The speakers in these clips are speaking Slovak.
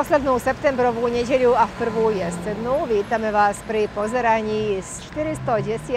poslednú septembrovú nedeľu a v prvú jesednú. Vítame vás pri pozeraní z 410.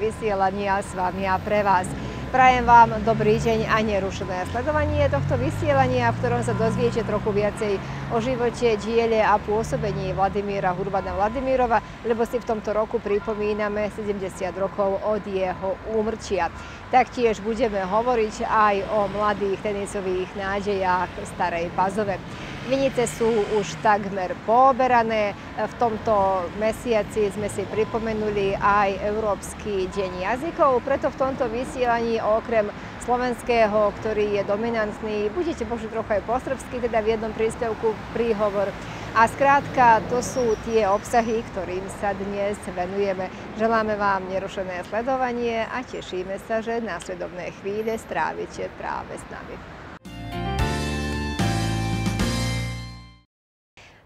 vysielania s vami a pre vás. Prajem vám dobrý deň a nerušené sledovanie tohto vysielania, v ktorom sa dozviete trochu viacej o živote, diele a pôsobení Vladimíra Hurbana Vladimírova, lebo si v tomto roku pripomíname 70 rokov od jeho úmrtia. Taktiež budeme hovoriť aj o mladých tenisových nádejach starej Pazove. Vinice sú už takmer pooberané. V tomto mesiaci sme si pripomenuli aj Európsky deň jazykov, preto v tomto vysielaní okrem slovenského, ktorý je dominantný, budete počuť trochu aj po srbsky, teda v jednom príspevku príhovor. A skrátka, to sú tie obsahy, ktorým sa dnes venujeme. Želáme vám nerušené sledovanie a tešíme sa, že následovné chvíle strávite práve s nami.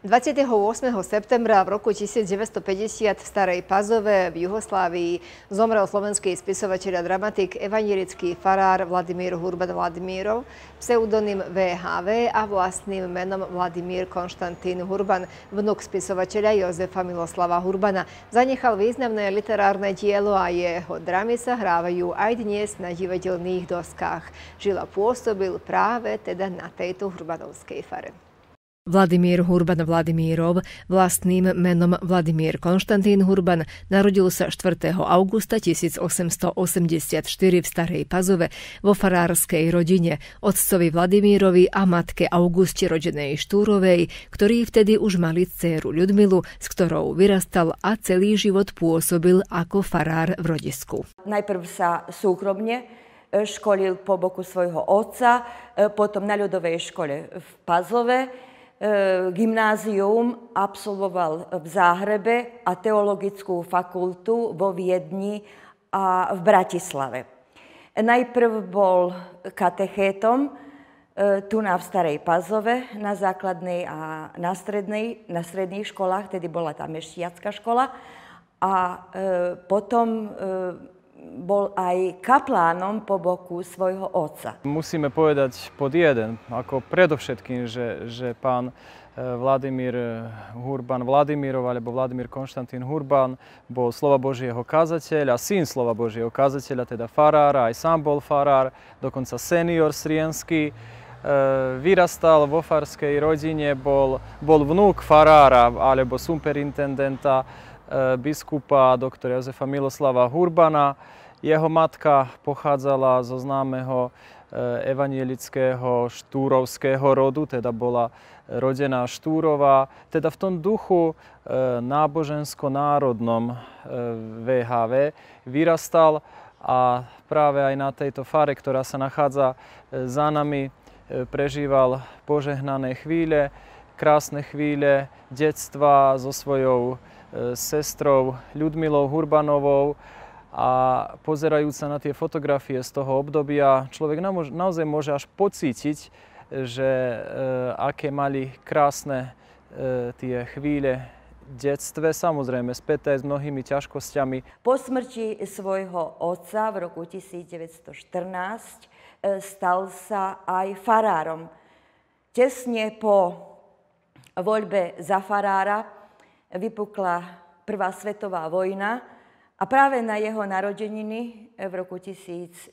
28. septembra v roku 1950 v Starej Pazove v Juhoslávii zomrel slovenský spisovateľ a dramatik evanielický farár Vladimír Hurban Vladimírov, pseudonym VHV a vlastným menom Vladimír Konštantín Hurban, vnuk spisovateľa Jozefa Miloslava Hurbana. Zanechal významné literárne dielo a jeho dramy sa hrávajú aj dnes na divadelných doskách. Žila pôsobil práve teda na tejto Hurbanovskej fare. Vladimír Hurban Vladimírov, vlastným menom Vladimír Konštantín Hurban, narodil sa 4. augusta 1884 v Starej Pazove vo farárskej rodine, otcovi Vladimírovi a matke Auguste rodenej Štúrovej, ktorí vtedy už mali dceru Ľudmilu, s ktorou vyrastal a celý život pôsobil ako farár v rodisku. Najprv sa súkromne e, školil po boku svojho otca, e, potom na ľudovej škole v Pazove, E, gymnázium absolvoval v Záhrebe a teologickú fakultu vo Viedni a v Bratislave. Najprv bol katechétom e, tu na Starej Pazove, na základnej a na strednej, na stredných školách, tedy bola tam ešte škola. A e, potom bol aj kaplánom po boku svojho otca. Musíme povedať pod jeden, ako predovšetkým, že, že pán e, Vladimír e, Hurban Vladimirov alebo Vladimír Konštantín Hurban bol slova Božieho kazateľa, syn slova Božieho kazateľa, teda farára, aj sám bol farár, dokonca senior srienský e, vyrastal vo farskej rodine, bol, bol vnúk farára alebo superintendenta Eh, biskupa doktora Jozefa Miloslava Hurbana. Jeho matka pochádzala zo známeho eh, evanielického štúrovského rodu, teda bola eh, rodená Štúrova, teda v tom duchu nábožensko-národnom VHV vyrastal a práve aj na tejto fare, ktorá sa nachádza za nami, prežíval požehnané chvíle, krásne chvíle detstva so svojou s e, sestrou Ľudmilou Hurbanovou a pozerajúc sa na tie fotografie z toho obdobia, človek naozaj môže až pocítiť, že e, aké mali krásne e, tie chvíle detstve, samozrejme späté s mnohými ťažkosťami. Po smrti svojho otca v roku 1914 stal sa aj farárom. Tesne po voľbe za farára vypukla Prvá svetová vojna a práve na jeho narodeniny eh, v roku 1914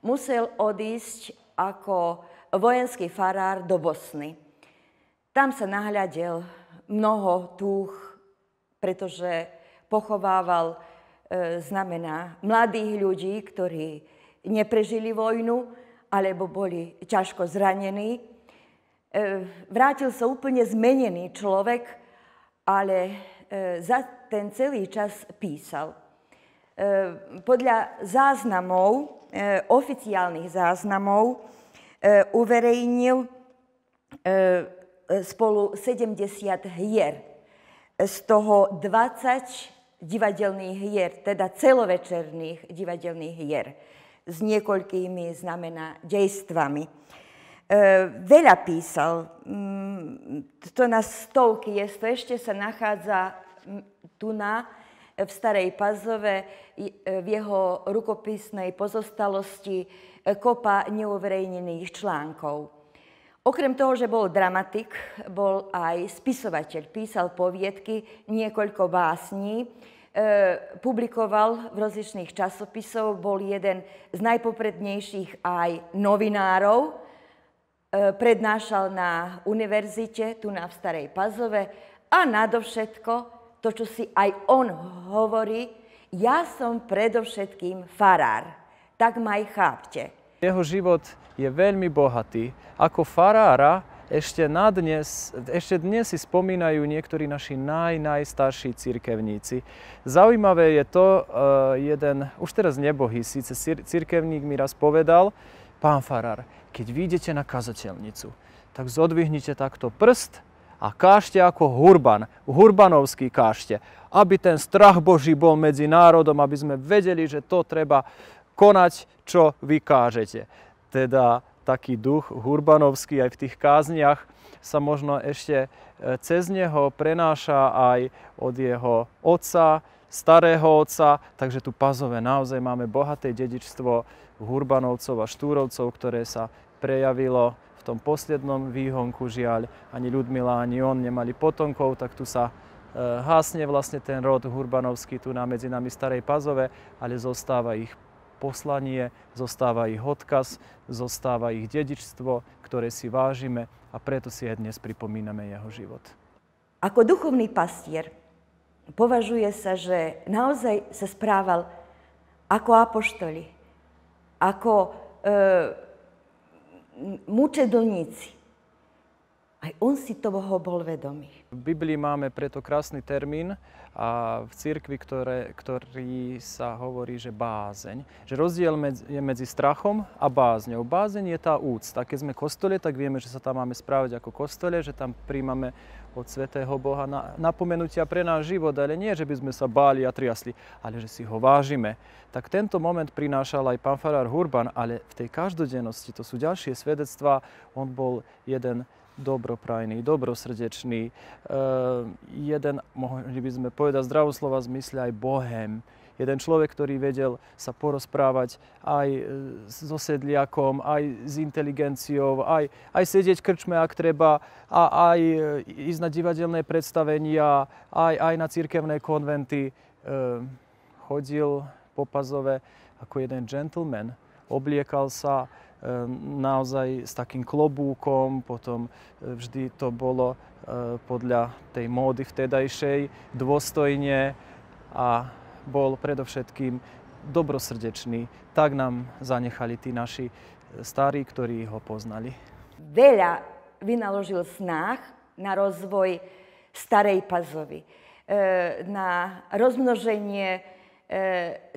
musel odísť ako vojenský farár do Bosny. Tam sa nahľadil mnoho túch, pretože pochovával e, znamená mladých ľudí, ktorí neprežili vojnu alebo boli ťažko zranení. E, vrátil sa úplne zmenený človek, ale e, za ten celý čas písal. E, podľa záznamov, e, oficiálnych záznamov, uverejnil spolu 70 hier, z toho 20 divadelných hier, teda celovečerných divadelných hier s niekoľkými znamená dejstvami. E, veľa písal. Mm, to na stovky je, to ešte sa nachádza mm, tu na, e, v Starej Pazove, e, v jeho rukopisnej pozostalosti kopa neuverejnených článkov. Okrem toho, že bol dramatik, bol aj spisovateľ, písal poviedky, niekoľko básní, publikoval v rozličných časopisov, bol jeden z najpoprednejších aj novinárov, E, prednášal na univerzite, tu na v Starej Pazove a nadovšetko to, čo si aj on hovorí, ja som predovšetkým farár, tak ma aj chápte. Jeho život je veľmi bohatý. Ako farára ešte, na dnes, ešte dnes si spomínajú niektorí naši naj, najstarší církevníci. Zaujímavé je to, e, jeden, už teraz nebohý, síce církevník mi raz povedal, pán farár, keď vyjdete na kazateľnicu, tak zodvihnite takto prst a kážte ako hurban, hurbanovský kážte, aby ten strach Boží bol medzi národom, aby sme vedeli, že to treba konať, čo vy kážete. Teda taký duch hurbanovský aj v tých kázniach sa možno ešte e, cez neho prenáša aj od jeho otca, starého otca, takže tu pazové naozaj máme bohaté dedičstvo Hurbanovcov a Štúrovcov, ktoré sa prejavilo v tom poslednom výhonku žiaľ. Ani Ľudmila, ani on nemali potomkov, tak tu sa e, hásne vlastne ten rod Hurbanovský tu na medzi nami Starej Pazove, ale zostáva ich poslanie, zostáva ich odkaz, zostáva ich dedičstvo, ktoré si vážime a preto si aj dnes pripomíname jeho život. Ako duchovný pastier považuje sa, že naozaj sa správal ako apoštoli, ako e, mucze donici. Aj on si toho bol vedomý. V Biblii máme preto krásny termín a v cirkvi, ktoré, ktorý sa hovorí, že bázeň. Že rozdiel medzi, je medzi strachom a bázňou. Bázeň je tá úcta. Keď sme kostole, tak vieme, že sa tam máme správať ako kostole, že tam príjmame od Svetého Boha na, napomenutia pre náš život, ale nie, že by sme sa báli a triasli, ale že si ho vážime. Tak tento moment prinášal aj pán Farár Hurban, ale v tej každodennosti, to sú ďalšie svedectvá, on bol jeden dobroprajný, dobrosrdečný, e, jeden, mohli by sme povedať zdravú slova zmysle aj bohem, jeden človek, ktorý vedel sa porozprávať aj e, so osedliakom, aj s inteligenciou, aj, aj sedieť krčme, ak treba, a aj e, ísť na divadelné predstavenia, aj, aj na církevné konventy. Chodil po Pazove ako jeden gentleman, obliekal sa, Ehm, naozaj s takým klobúkom, potom e, vždy to bolo e, podľa tej módy vtedajšej dôstojne a bol predovšetkým dobrosrdečný. Tak nám zanechali tí naši e, starí, ktorí ho poznali. Veľa vynaložil snách na rozvoj starej pazovy, na rozmnoženie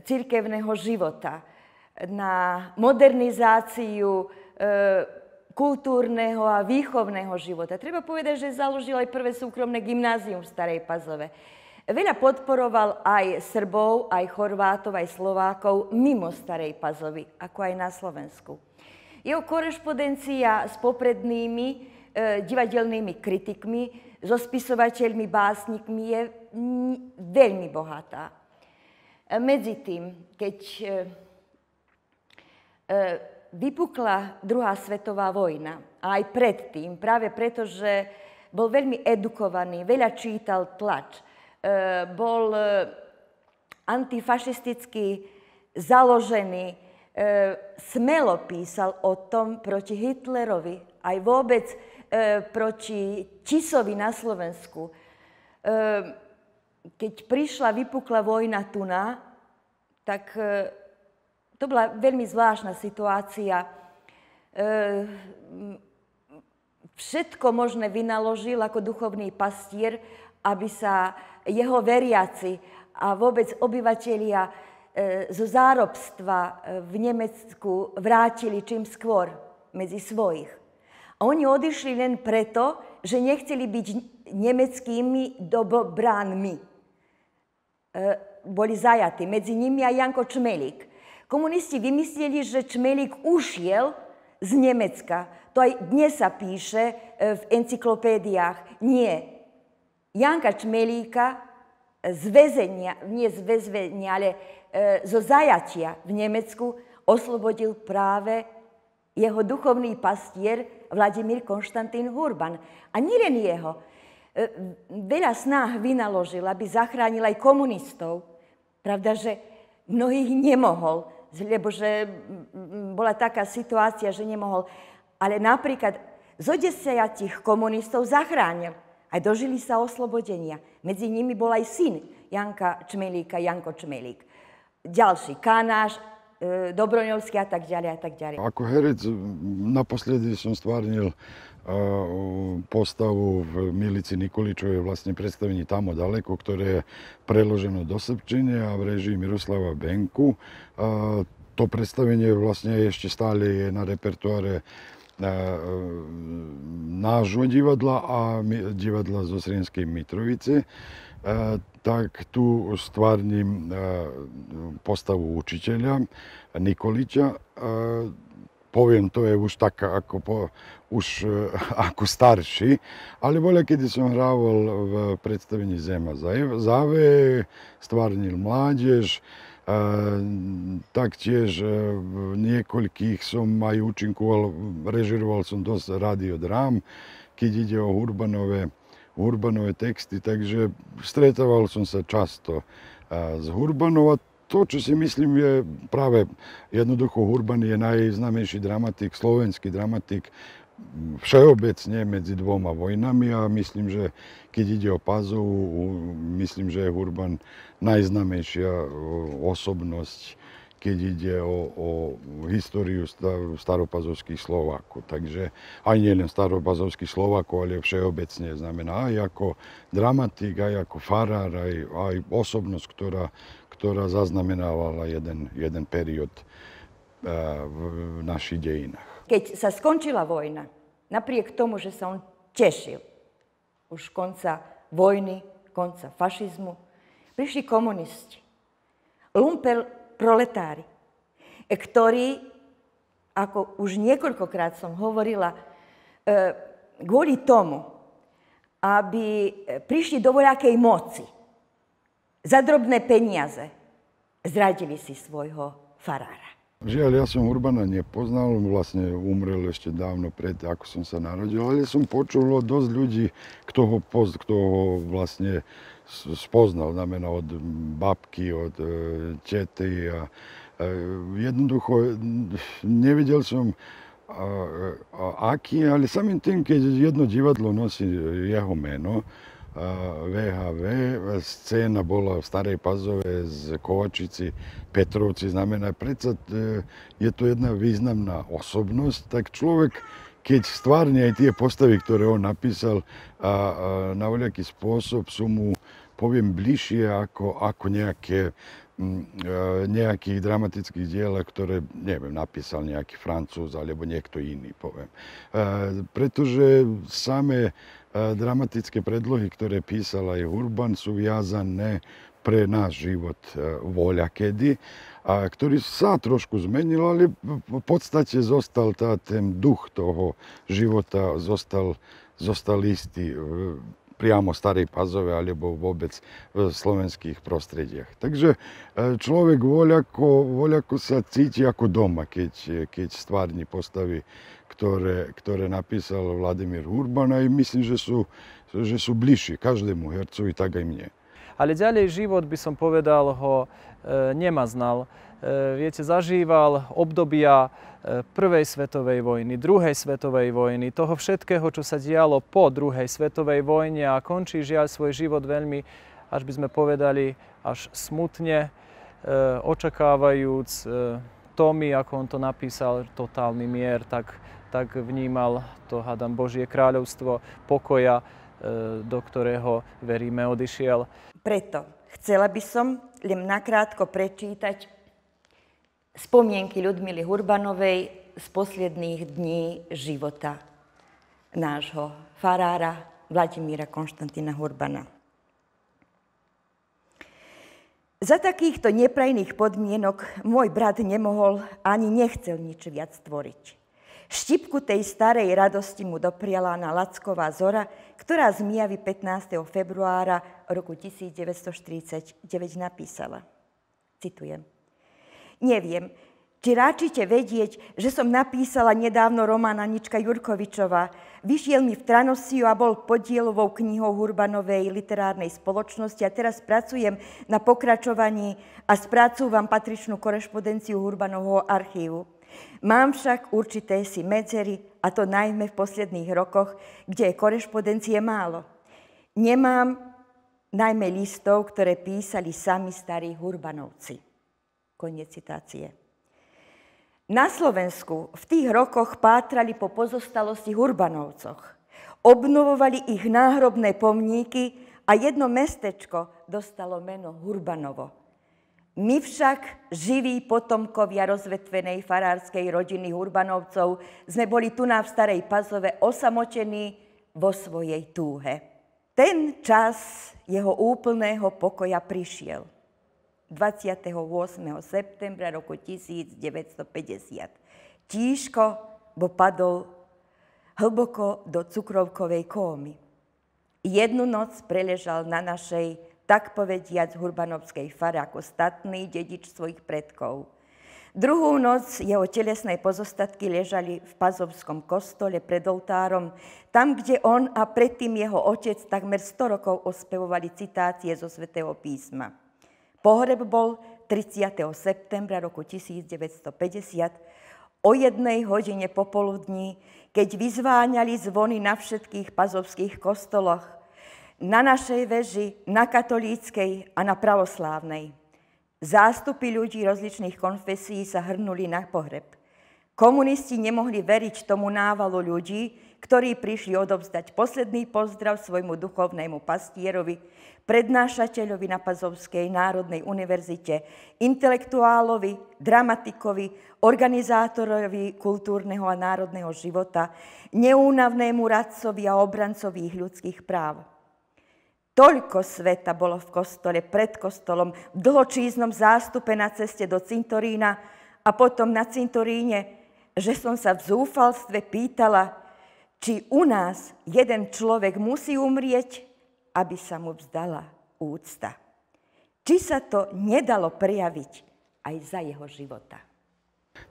cirkevného života, na modernizáciu e, kultúrneho a výchovného života. Treba povedať, že založil aj prvé súkromné gymnázium v Starej Pazove. Veľa podporoval aj Srbov, aj Chorvátov, aj Slovákov mimo Starej Pazovy, ako aj na Slovensku. Jeho korešpondencia s poprednými e, divadelnými kritikmi, so spisovateľmi, básnikmi je veľmi bohatá. E, medzi tým, keď e, E, vypukla druhá svetová vojna. A aj predtým, práve preto, že bol veľmi edukovaný, veľa čítal tlač, e, bol e, antifašisticky založený, smelo písal o tom proti Hitlerovi, aj vôbec proti Čisovi na Slovensku. Keď prišla, vypukla vojna tu na, tak to bola veľmi zvláštna situácia. E, všetko možné vynaložil ako duchovný pastier, aby sa jeho veriaci a vôbec obyvatelia e, zo zárobstva e, v Nemecku vrátili čím skôr medzi svojich. A oni odišli len preto, že nechceli byť nemeckými dobobránmi. Boli zajatí, medzi nimi aj Janko Čmelík. Komunisti vymysleli, že čmelík ušiel z Nemecka. To aj dnes sa píše e, v encyklopédiách. Nie. Janka Čmelíka z väzenia, nie z väzenia, ale e, zo zajatia v Nemecku oslobodil práve jeho duchovný pastier Vladimír Konštantín Hurban. A nielen jeho. E, veľa snách vynaložil, aby zachránil aj komunistov. Pravda, že mnohých nemohol, lebo že bola taká situácia, že nemohol. Ale napríklad zo desiatich komunistov zachránil. Aj dožili sa oslobodenia. Medzi nimi bol aj syn Janka Čmelíka, Janko Čmelík. Ďalší, Kanáš, e, Dobroňovský a tak ďalej a tak ďalej. Ako herec naposledy som stvárnil postavu v Milici Nikoličovej vlastne predstavení Tamo daleko, ktoré je preložené do Srbčine a v režii Miroslava Benku. To predstavenie vlastne ešte stále je na repertoáre nášho divadla a divadla zo Srenskej Mitrovice, tak tu stvarnim postavu učitelja Nikolića. poviem to je už tak ako po, už e, ako starši, ali bolje kada sam hraval v predstavljenju Zema Zave, stvarnil mlađež, e, taktiež e, v niekoľkých som aj účinkoval, režiroval som dosť radiodrám, keď ide o Hurbanové, Hurbanové texty, takže stretával som sa často z Hurbanova. To, čo si myslím, je práve jednoducho Hurban je najznamenší dramatik, slovenski dramatik všeobecne medzi dvoma vojnami a myslím, že keď ide o Pazovu, myslím, že je Hurban najznamejšia e, osobnosť, keď ide o, o históriu staropazovských Slovákov. Takže aj nie len staropazovských Slovákov, ale všeobecne znamená aj ako dramatik, aj ako farár, aj, aj osobnosť, ktorá, ktorá zaznamenávala jeden, jeden period E, v našich dejinách. Keď sa skončila vojna, napriek tomu, že sa on tešil už konca vojny, konca fašizmu, prišli komunisti, lumpel proletári, ktorí, ako už niekoľkokrát som hovorila, e, kvôli tomu, aby prišli do voľakej moci, za drobné peniaze, zradili si svojho farára. Žiaľ, ja som Urbana nepoznal, vlastne umrel ešte dávno pred, ako som sa narodil, ale som počul dosť ľudí, kto ho, poz, kto ho vlastne spoznal, znamená od babky, od e, tety a e, jednoducho nevedel som a, a, aký, ale samým tým, keď jedno divadlo nosí jeho meno, VHV. Scéna bola v Starej Pazove z Kovačici, Petrovci, znamená, predsa e, je to jedna významná osobnosť, tak človek keď stvárne aj tie postavy, ktoré on napísal, a, a na voľaký spôsob sú mu, poviem, bližšie ako, ako nejaké mm, e, nejakých dramatických diel, ktoré, neviem, napísal nejaký Francúz alebo niekto iný, poviem. E, pretože samé E, dramatické predlohy, ktoré písal aj Urban, sú viazané pre náš život e, voľa kedy, a ktorý sa trošku zmenil, ale v podstate zostal tá, ten duch toho života, zostal, zostal istý. E, priamo Starej Pazove alebo vôbec v slovenských prostrediach. Takže e, človek voľako, voľako sa cíti ako doma, keď, keď stvárni postavy, ktoré, ktoré napísal Vladimír Urban a myslím, že sú, že sú bližší každému hercovi, tak aj mne. Ale ďalej život, by som povedal, ho e, nemaznal. E, viete, zažíval obdobia e, prvej svetovej vojny, druhej svetovej vojny, toho všetkého, čo sa dialo po druhej svetovej vojne a končí žiaľ svoj život veľmi, až by sme povedali, až smutne, očakávajúc Tomy, ako on to napísal, totálny mier, tak, tak vnímal to, hádam, Božie kráľovstvo pokoja, do ktorého, veríme, odišiel. Preto chcela by som len nakrátko prečítať spomienky Ľudmily Hurbanovej z posledných dní života nášho farára Vladimíra Konštantína Hurbana. Za takýchto neprajných podmienok môj brat nemohol ani nechcel nič viac stvoriť. Štipku tej starej radosti mu dopriala na Lacková zora, ktorá z Mijavy 15. februára roku 1949 napísala. Citujem. Neviem, či ráčite vedieť, že som napísala nedávno román Anička Jurkovičová. Vyšiel mi v Tranosiu a bol podielovou knihou Hurbanovej literárnej spoločnosti a teraz pracujem na pokračovaní a spracúvam patričnú korešpondenciu Hurbanovho archívu. Mám však určité si medzery, a to najmä v posledných rokoch, kde je korešpondencie málo. Nemám najmä listov, ktoré písali sami starí Hurbanovci. Koniec citácie. Na Slovensku v tých rokoch pátrali po pozostalosti Hurbanovcoch. Obnovovali ich náhrobné pomníky a jedno mestečko dostalo meno Hurbanovo. My však, živí potomkovia rozvetvenej farárskej rodiny Hurbanovcov, sme boli tu na v Starej Pazove osamočení vo svojej túhe. Ten čas jeho úplného pokoja prišiel. 28. septembra roku 1950. Tíško bo padol hlboko do cukrovkovej kómy. Jednu noc preležal na našej tak povediať z Hurbanovskej fary ako statný dedič svojich predkov. Druhú noc jeho telesné pozostatky ležali v Pazovskom kostole pred oltárom, tam, kde on a predtým jeho otec takmer 100 rokov ospevovali citácie zo svätého písma. Pohreb bol 30. septembra roku 1950 o jednej hodine popoludní, keď vyzváňali zvony na všetkých pazovských kostoloch na našej veži, na katolíckej a na pravoslávnej. Zástupy ľudí rozličných konfesí sa hrnuli na pohreb. Komunisti nemohli veriť tomu návalu ľudí, ktorí prišli odovzdať posledný pozdrav svojmu duchovnému pastierovi, prednášateľovi na Pazovskej národnej univerzite, intelektuálovi, dramatikovi, organizátorovi kultúrneho a národného života, neúnavnému radcovi a obrancovi ich ľudských práv. Toľko sveta bolo v kostole, pred kostolom, v dlhočíznom zástupe na ceste do cintorína a potom na cintoríne, že som sa v zúfalstve pýtala, či u nás jeden človek musí umrieť, aby sa mu vzdala úcta. Či sa to nedalo prijaviť aj za jeho života.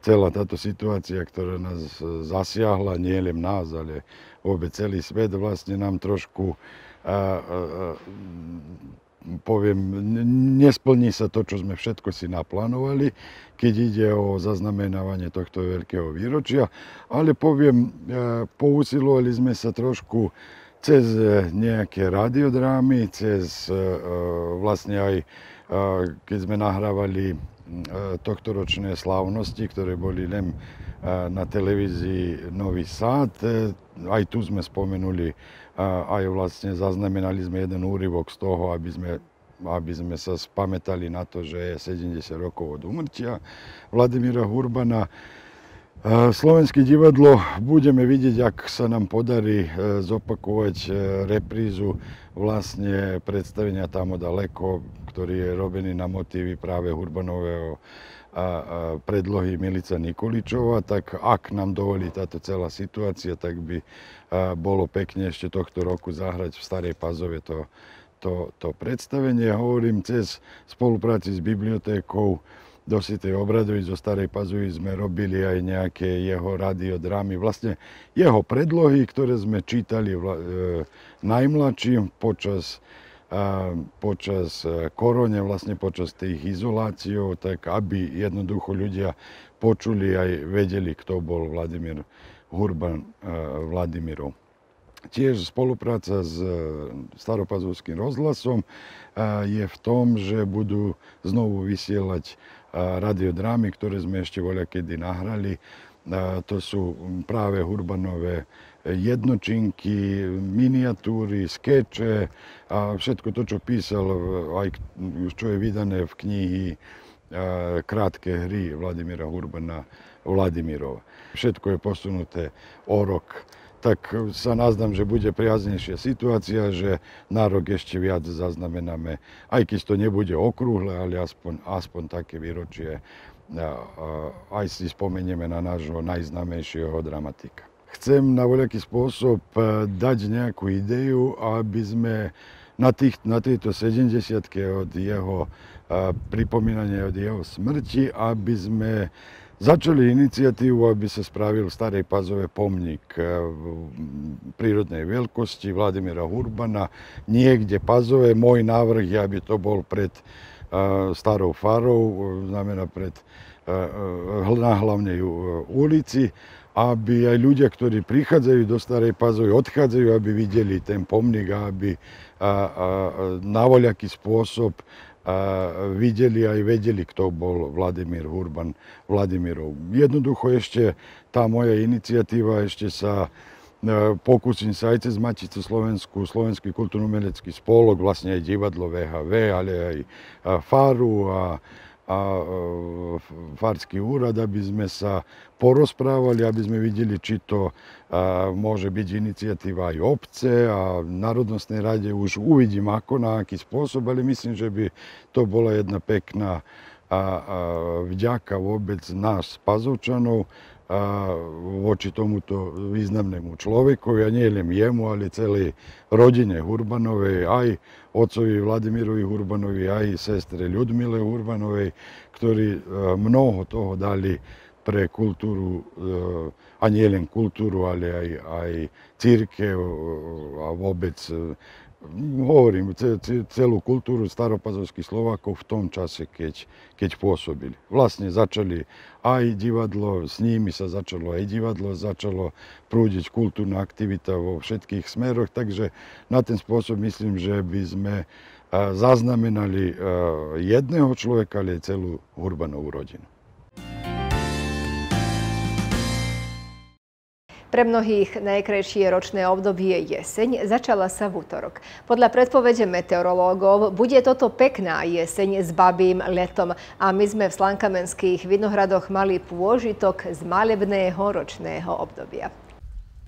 Celá táto situácia, ktorá nás zasiahla, nie len nás, ale vôbec celý svet, vlastne nám trošku uh, poviem, nesplní sa to, čo sme všetko si naplánovali, keď ide o zaznamenávanie tohto veľkého výročia, ale poviem, e, pousilovali sme sa trošku cez e, nejaké radiodrámy, cez e, vlastne aj keď sme nahrávali tohtoročné slávnosti, ktoré boli len na televízii Nový Sád, Aj tu sme spomenuli aj vlastne zaznamenali sme jeden úryvok z toho, aby sme aby sme sa spamätali na to, že je 70 rokov od umrtia Vladimíra Hurbana. E, Slovenské divadlo budeme vidieť, ak sa nám podarí e, zopakovať e, reprízu vlastne predstavenia Tamo daleko, ktorý je robený na motívy práve Hurbanového predlohy Milica Nikoličova, tak ak nám dovolí táto celá situácia, tak by bolo pekne ešte tohto roku zahrať v Starej Pazove to, to, to predstavenie. Hovorím cez spolupráci s bibliotékou Dositej Obradovi zo Starej Pazovi sme robili aj nejaké jeho radiodramy, vlastne jeho predlohy, ktoré sme čítali e, najmladším počas počas e, korone, vlastne počas tých izoláciou, tak aby jednoducho ľudia počuli aj vedeli, kto bol Vladimír Hurban e, Vladimirov. Tiež spolupráca s e, Staropazovským rozhlasom je v tom, že budú znovu vysielať radiodrámy, ktoré sme ešte voľa kedy nahrali. To sú práve Hurbanové jednočinky, miniatúry, skeče a všetko to, čo písal, aj čo je vydané v knihy e, Krátke hry Vladimíra Urbana Vladimirova. Všetko je posunuté o rok tak sa nazdám, že bude priaznejšia situácia, že na rok ešte viac zaznamenáme, aj keď to nebude okrúhle, ale aspoň, aspoň také výročie, aj si spomenieme na nášho najznámejšieho dramatika chcem na voľaký spôsob eh, dať nejakú ideju, aby sme na, tých, na tejto 70 od jeho eh, pripomínania od jeho smrti, aby sme začali iniciatívu, aby sa spravil v Starej Pazove pomnik eh, prírodnej veľkosti Vladimira Hurbana, niekde Pazove. Môj návrh je, aby to bol pred starou farou, znamená pred na hlavnej ulici aby aj ľudia, ktorí prichádzajú do Starej Pazovi, odchádzajú, aby videli ten pomník a aby a, a, na voľaký spôsob a, videli a vedeli, kto bol Vladimír Urban Vladimirov. Jednoducho ešte tá moja inicijativa ešte sa e, pokusím sa aj cez Maticu Slovensku, Slovenský kultúrno-umelecký spolok, vlastne aj divadlo VHV, ale aj Faru a, a e, farski urad, aby sme sa porozprávali, aby sme videli či to e, a, može biti inicijativa i opce, a Narodnostne radje už uvidim ako na aki sposob, ali mislim že bi to bila jedna pekna a, a vďaka vôbec nás, Pazovčanov, a, voči tomuto významnému človekovi, a nie len jemu, ale celej rodine Hurbanovej, aj ocovi Vladimirovi Urbanovi, a i sestre Ljudmile Urbanovej, ktorí e, mnoho toho dali pre kultúru, e, a nielen kultúru, ale aj, aj církev e, a vôbec hovorím, celú kultúru staropazovských Slovákov v tom čase, keď, keď pôsobili. Vlastne začali aj divadlo, s nimi sa začalo aj divadlo, začalo prúdiť kultúrna aktivita vo všetkých smeroch, takže na ten spôsob myslím, že by sme zaznamenali jedného človeka, ale aj celú urbanovú rodinu. Pre mnohých najkrajšie ročné obdobie jeseň začala sa v útorok. Podľa predpovede meteorológov bude toto pekná jeseň s babým letom a my sme v Slankamenských vinohradoch mali pôžitok z malebného ročného obdobia.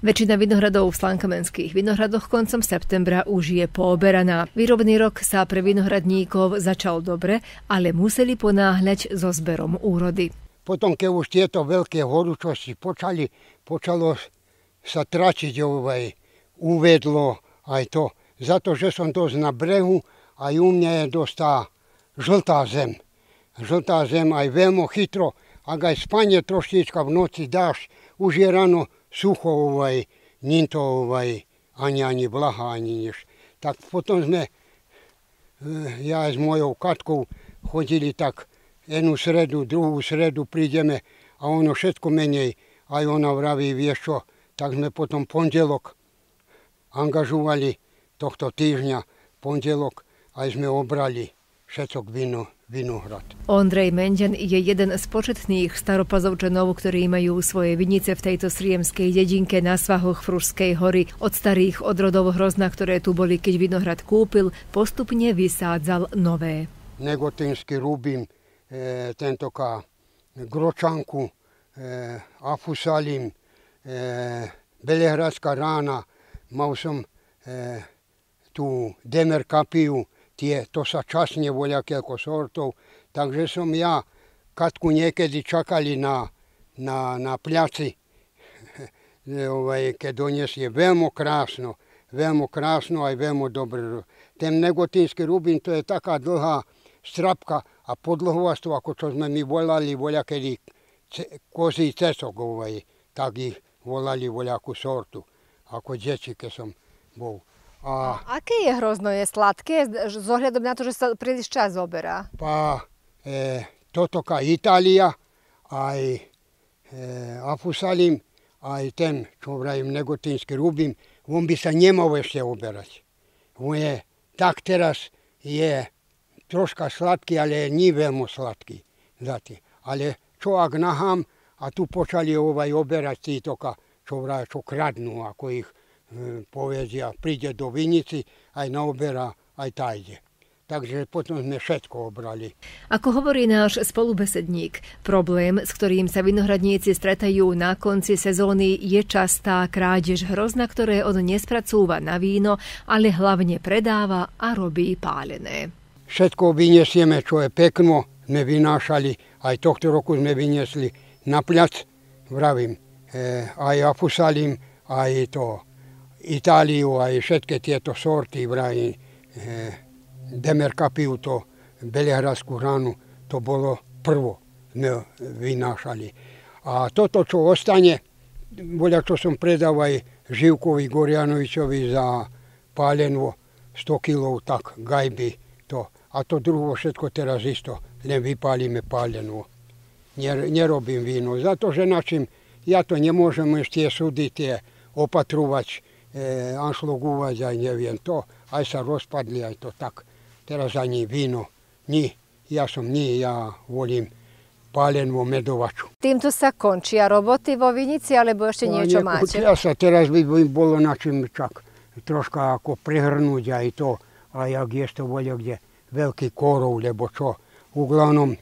Väčšina vinohradov v Slankamenských vinohradoch koncom septembra už je pooberaná. Výrobný rok sa pre vinohradníkov začal dobre, ale museli ponáhľať so zberom úrody. Potom, keď už tieto veľké horúčosti počali, počalo sa tračiť ovaj, uvedlo aj to. to, že som dosť na brehu, aj u mňa je dosť tá žltá zem. Žltá zem aj veľmi chytro, ak aj spanie troštička v noci dáš, už je ráno sucho, ovaj, ninto ovaj, ani, ani vlaha, ani nič. Tak potom sme, e, ja s mojou katkou chodili tak jednu sredu, druhú sredu prídeme a ono všetko menej. Aj ona vraví, vieš čo, tak sme potom pondelok angažovali tohto týždňa, pondelok aj sme obrali všetok vino, vinohrad. Ondrej Menden je jeden z početných staropazovčanov, ktorí majú svoje vinice v tejto sriemskej dedinke na svahoch Fružskej hory. Od starých odrodov hrozna, ktoré tu boli, keď vinohrad kúpil, postupne vysádzal nové. Negotinský rúbim Eh, tento ka eh, gročanku, eh, afusalim, eh, belehradska rana, mal sem eh, tu demerkapiju, tie, to so časne voljake ko sortov, takže sem ja, katku nekedy čakali na, na, na pljaci, ovaj, kaj donies je veoma krasno, veoma krasno, aj veoma dobro. Ten negotinski rubin, to je taka dlha strapka, a podlhovastu, ako to sme my volali, voľa kedy kozí cesok, tak ich volali voľakú sortu, ako deti, keď som bol. A, a aké je hrozno, je sladké, z ohľadom na to, že sa príliš čas oberá? Pa, e, toto ka Itália, aj e, Afusalim, aj ten, čo vravím, negotinský Rubim, on by sa nemal ešte oberať. On je, tak teraz je troška sladký, ale nie veľmi sladký. Zatý. Ale čo ak nahám, a tu počali ovaj oberať títoka, čo čo kradnú, ako ich e, povezia, príde do Vinici, aj na obera, aj tá ide. Takže potom sme všetko obrali. Ako hovorí náš spolubesedník, problém, s ktorým sa vinohradníci stretajú na konci sezóny, je častá krádež hrozna, ktoré on nespracúva na víno, ale hlavne predáva a robí pálené všetko vyniesieme, čo je pekno, sme vynášali, aj tohto roku sme vyniesli na pliac, vravím, e, aj Afusalim, aj to Itáliu, aj všetky tieto sorty, vravím, e, Kapiu, to Belehradskú hranu, to bolo prvo, sme vynášali. A toto, čo ostane, voľa čo som predal aj Živkovi Gorianovičovi za pálenvo 100 kilov, tak gajby to a to druhé všetko teraz isto, len vypálime pálenú. Ner- nerobím víno, za to, že načím, ja to nemôžem ešte súdy, tie opatrovať, e, anšlogovať, aj neviem to, aj sa rozpadli, aj to tak. Teraz ani víno, ni, ja som ni, ja volím pálenú medovaču. Týmto sa končia roboty vo Vinici, alebo ešte no, niečo máte? Ja sa teraz by bolo na čím čak troška ako prehrnúť aj to, a jak je to voľa kde veľký korov, lebo čo, uglavnom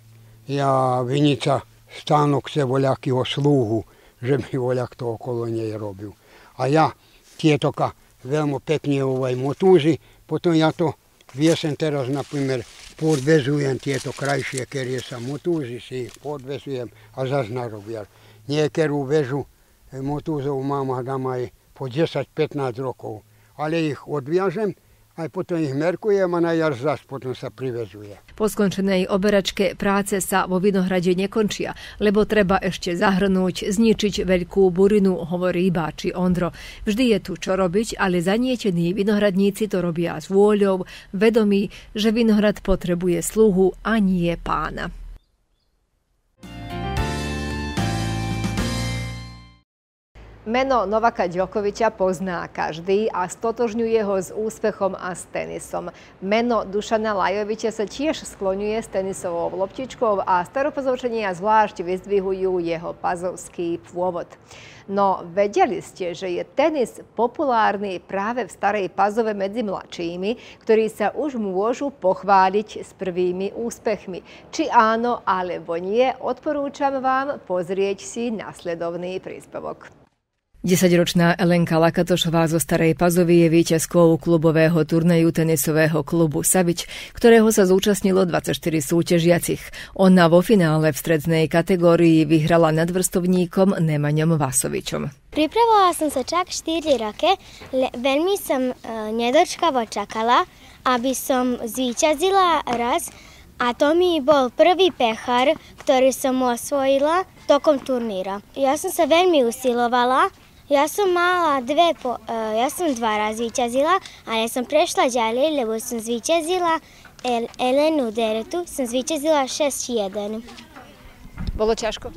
ja vinica stánok se voľakýho slúhu, že mi voľak to okolo nej robil. A ja tietoka veľmi pekne ovaj motúži, potom ja to viesem teraz napríklad podvezujem tieto krajšie, ktoré sa motúži, si ich podvezujem a zase narobiar. Niekerú vežu e, motúzov mám dám aj po 10-15 rokov, ale ich odviažem, aj potom ich merkujem a na jar zas potom sa privezuje. Po skončenej oberačke práce sa vo Vinohrade nekončia, lebo treba ešte zahrnúť, zničiť veľkú burinu, hovorí Báči Ondro. Vždy je tu čo robiť, ale zanietení vinohradníci to robia s vôľou, vedomí, že vinohrad potrebuje sluhu a nie pána. Meno Novaka Ďokoviča pozná každý a stotožňuje ho s úspechom a s tenisom. Meno Dušana Lajoviča sa tiež skloňuje s tenisovou loptičkou a staropozorčenia zvlášť vyzdvihujú jeho pazovský pôvod. No vedeli ste, že je tenis populárny práve v starej pazove medzi mladšími, ktorí sa už môžu pochváliť s prvými úspechmi. Či áno alebo nie, odporúčam vám pozrieť si nasledovný príspevok. Desaťročná Elenka Lakatošová zo Starej Pazovy je víťazkou klubového turnaju tenisového klubu Savič, ktorého sa zúčastnilo 24 súťažiacich. Ona vo finále v strednej kategórii vyhrala nad vrstovníkom Nemaňom Vasovičom. Pripravovala som sa čak 4 roky, veľmi som e, nedočkavo čakala, aby som zvíťazila raz a to mi bol prvý pechar, ktorý som osvojila tokom turníra. Ja som sa veľmi usilovala, Ja sam mala dve, po, uh, e, jaz sam dva razvičazila, ali sam prešla džalje, lebo sam zvičazila El, Elenu Deretu, sam zvičazila 6-1. Bolo ťažko?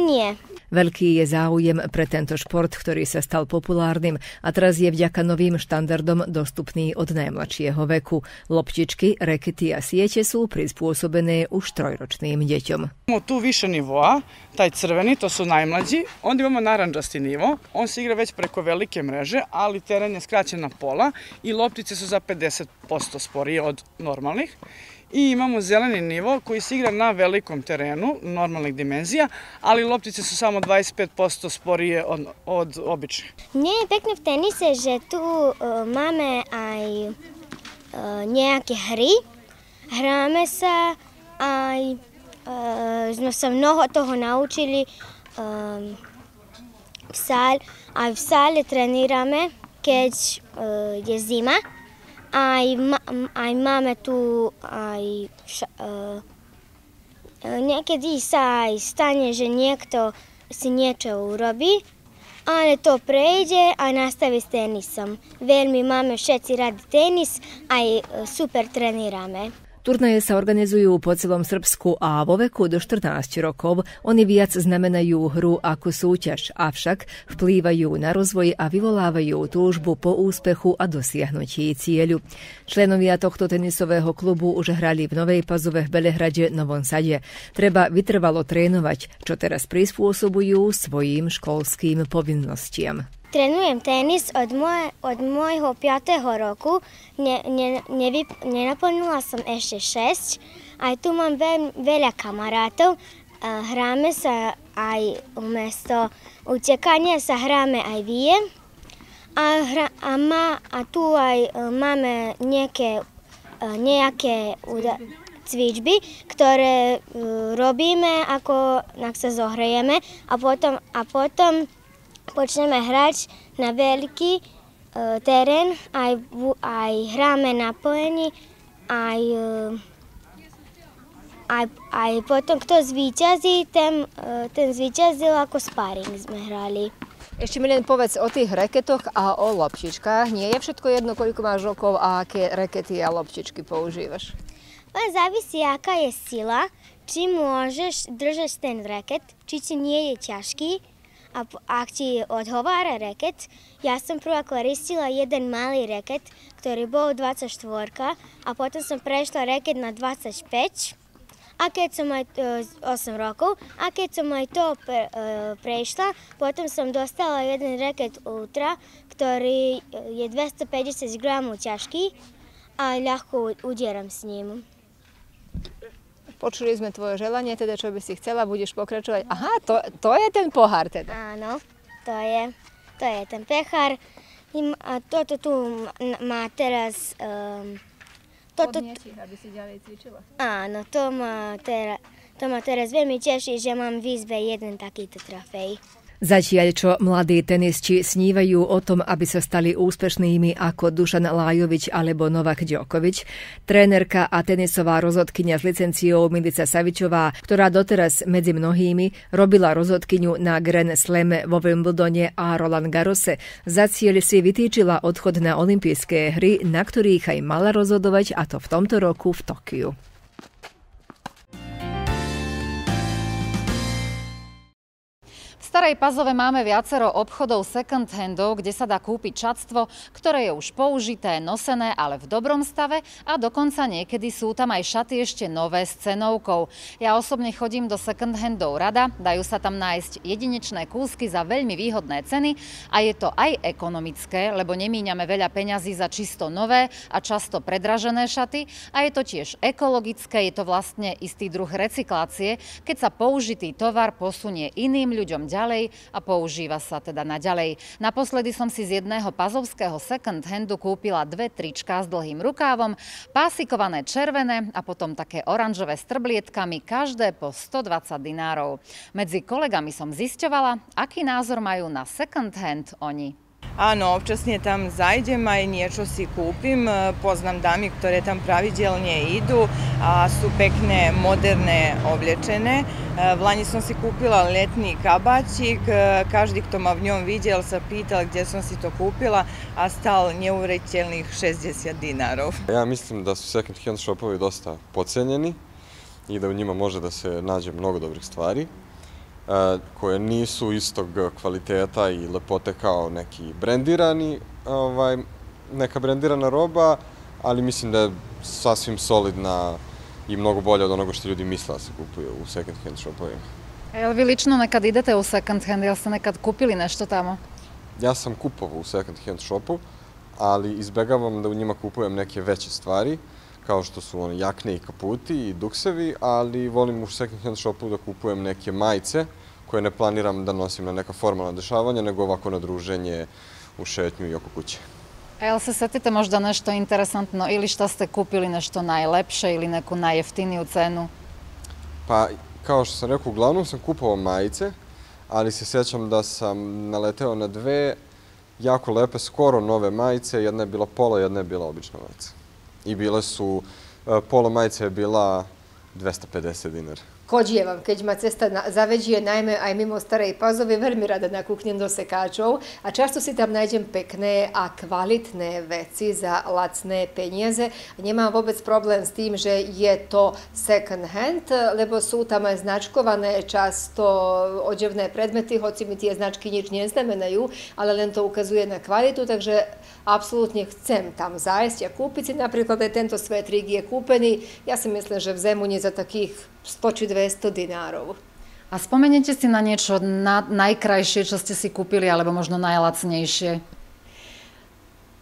Nie. Veľký je záujem pre tento šport, ktorý sa stal populárnym a teraz je vďaka novým štandardom dostupný od najmladšieho veku. Loptičky, rekety a siete sú prispôsobené už trojročným deťom. Imamo tu više nivoa, taj crveni, to su najmlađi, onda imamo naranđasti nivo, on se igra već preko velike mreže, ali teren je skraćen na pola i loptice su za 50% sporije od normalnih. i imamo zeleni nivo koji se igra na velikom terenu, normalnih dimenzija, ali loptice su samo 25% sporije od, od obične. Nje peknev pekne v tenise, že tu e, mame aj uh, e, nejaké hry. Hráme sa aj, uh, e, sme sa mnoho toho naučili um, v sále, aj v sále trenírame, keď je zima. Aj, ma, aj máme tu aj... Uh, niekedy sa aj stane, že niekto si niečo urobí, ale to prejde a nastavi s tenisom. Veľmi máme všetci radi tenis, aj e, super trenirame. Turnaje sa organizujú po celom srbsku a vo veku do 14 rokov oni viac znamenajú hru ako súťaž, avšak vplývajú na rozvoj a vyvolávajú túžbu po úspechu a dosiahnutí cieľu. Členovia tohto tenisového klubu už hrali v Novej Pazove v Belehrade Novom Sade. Treba vytrvalo trénovať, čo teraz prispôsobujú svojim školským povinnostiam. Trenujem tenis od, moje, od môjho 5. roku. Ne, ne, nevy, nenaplnila som ešte 6. Aj tu mám veľa kamarátov. Hráme sa aj umesto utekania sa hráme aj vie. A, hra, a, a tu aj e, máme nejaké, e, nejaké uda- cvičby, ktoré e, robíme, ako, ak sa zohrejeme a potom, a potom Počneme hrať na veľký e, terén, aj, aj hráme na pojení, aj, e, aj, aj potom kto zvíťazí, ten, e, ten zvíťazil ako sparing sme hrali. Ešte mi len povedz o tých reketoch a o loptičkách. Nie je všetko jedno, koľko máš rokov a aké rekety a loptičky používaš? Len závisí, aká je sila, či môžeš držať ten reket, či ti nie je ťažký, a akcii odhovára reket. Ja som prvá koristila jeden malý reket, ktorý bol 24 a potom som prešla reket na 25 a keď som aj 8 e, rokov, a keď som aj to pre, e, prešla, potom som dostala jeden reket Ultra, ktorý e, je 250 gramov ťažký a ľahko udieram s ním počuli sme tvoje želanie, teda čo by si chcela, budeš pokračovať. Aha, to, to je ten pohár teda. Áno, to je, to je ten pehár. A toto tu má teraz... Um, toto, Podnieči, aby si ďalej cvičila. Áno, to ma, tera, to ma teraz veľmi teší, že mám v izbe jeden takýto trofej. Zatiaľ, čo mladí tenisti snívajú o tom, aby sa stali úspešnými ako Dušan Lajovič alebo Novak Djokovič, trénerka a tenisová rozhodkynia s licenciou Milica Savičová, ktorá doteraz medzi mnohými robila rozhodkyňu na Grand Slam vo Wimbledone a Roland Garose, za cieľ si vytýčila odchod na olympijské hry, na ktorých aj mala rozhodovať a to v tomto roku v Tokiu. Starej Pazove máme viacero obchodov second-handov, kde sa dá kúpiť čactvo, ktoré je už použité, nosené, ale v dobrom stave a dokonca niekedy sú tam aj šaty ešte nové s cenovkou. Ja osobne chodím do second-handov rada, dajú sa tam nájsť jedinečné kúsky za veľmi výhodné ceny a je to aj ekonomické, lebo nemíňame veľa peňazí za čisto nové a často predražené šaty a je to tiež ekologické, je to vlastne istý druh recyklácie, keď sa použitý tovar posunie iným ľuďom ďalej ďalej a používa sa teda naďalej. Naposledy som si z jedného pazovského second handu kúpila dve trička s dlhým rukávom, pásikované červené a potom také oranžové s trblietkami, každé po 120 dinárov. Medzi kolegami som zisťovala, aký názor majú na second hand oni. a novčasnije tam zajđem, a i nječo si kupim. E, poznam dami, ktoré tam pravidelnije idu, a su pekne, moderne, oblečene. E, Vlani sam si kupila letni kabačik. E, každi kto ma v njom vidjel, sa pital gdje sam si to kupila, a stal neurećelnih 60 dinarov. Ja mislim da su second hand shopovi dosta pocenjeni i da u njima može da se nađe mnogo dobrih stvari. E, koje nisu istog kvaliteta i lepote kao neki brendirani, ovaj, neka brendirana roba, ali mislim da je sasvim solidna i mnogo bolja od onoga što ljudi misle da se kupuje u second hand shopovima. E, jel vi lično nekad idete u second hand, jel ste nekad kupili nešto tamo? Ja sam kupovao u second hand shopu, ali izbegavam da u njima kupujem neke veće stvari, kao što su one jakne i kaputi i duksevi, ali volim u second hand shopu da kupujem neke majice, koje ne planiram da nosim na neka formalna dešavanja, nego ovako na druženje u šetnju i oko kuće. A e, jel se setite možda nešto interesantno ili šta ste kupili nešto najlepše ili neku najjeftiniju cenu? Pa, kao što sam rekao, uglavnom sam kupovao majice, ali se sećam da sam naleteo na dve jako lepe, skoro nove majice. Jedna je bila pola, jedna je bila obična majica. I bile su, e, pola majica je bila 250 dinara. Chodievam, keď ma cesta na, zaveđuje, najmä aj mimo Starej Pazove, veľmi rada nakúknem do sekáčov a často si tam nájdem pekné a kvalitné veci za lacné peniaze. Nemám vôbec problém s tým, že je to second hand, lebo sú tam aj značkované často odevné predmety, hoci mi tie značky nič neznamenajú, ale len to ukazuje na kvalitu, takže absolútne chcem tam zájsť a kúpiť si. Napríklad aj tento svetrík je kúpený. Ja si myslím, že v nie za takých 100 či 200 200 dinárov. A spomeniete si na niečo na, najkrajšie, čo ste si kúpili, alebo možno najlacnejšie?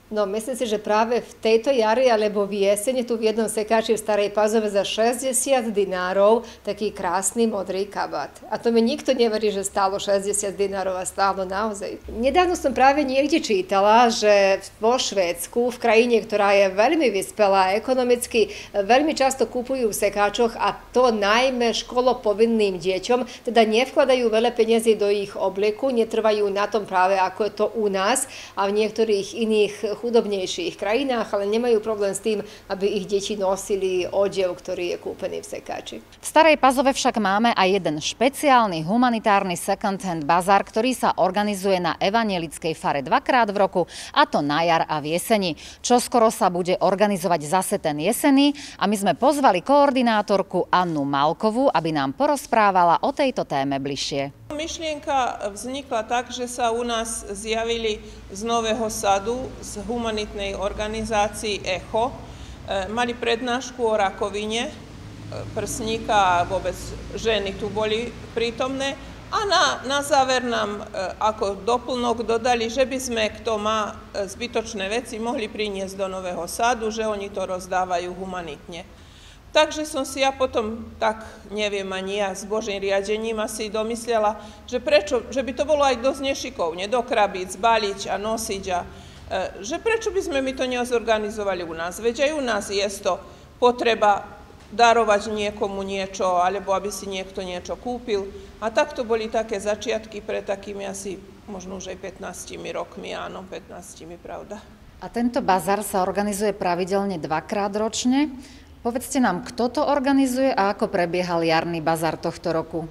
No, myslím si, že práve v tejto jari alebo v jesene tu v jednom sekáči v Starej Pazove za 60 dinárov taký krásny modrý kabát. A to mi nikto neverí, že stálo 60 dinárov a stálo naozaj. Nedávno som práve niekde čítala, že vo Švédsku, v krajine, ktorá je veľmi vyspelá ekonomicky, veľmi často kupujú v sekáčoch a to najmä školopovinným deťom, teda nevkladajú veľa peniazy do ich obleku, netrvajú na tom práve ako je to u nás a v niektorých iných chudobnejších krajinách, ale nemajú problém s tým, aby ich deti nosili odev, ktorý je kúpený v sekáči. V Starej Pazove však máme aj jeden špeciálny humanitárny second-hand bazar, ktorý sa organizuje na evanielickej fare dvakrát v roku, a to na jar a v jeseni. Čo skoro sa bude organizovať zase ten jesený a my sme pozvali koordinátorku Annu Malkovú, aby nám porozprávala o tejto téme bližšie. Myšlienka vznikla tak, že sa u nás zjavili z Nového sadu, z humanitnej organizácii ECHO. E, mali prednášku o rakovine e, prsníka a vôbec ženy tu boli prítomné. A na, na záver nám e, ako doplnok dodali, že by sme, kto má zbytočné veci, mohli priniesť do Nového sadu, že oni to rozdávajú humanitne. Takže som si ja potom, tak neviem ani ja, s Božím riadením asi domyslela, že prečo, že by to bolo aj dosť nešikovne, dokrabiť, zbaliť a nosiť a e, že prečo by sme my to neozorganizovali u nás. Veď aj u nás je to potreba darovať niekomu niečo, alebo aby si niekto niečo kúpil. A tak to boli také začiatky pre takými asi možno už aj 15 rokmi, áno, 15, pravda. A tento bazar sa organizuje pravidelne dvakrát ročne Povedzte nám, kto to organizuje a ako prebiehal jarný bazar tohto roku?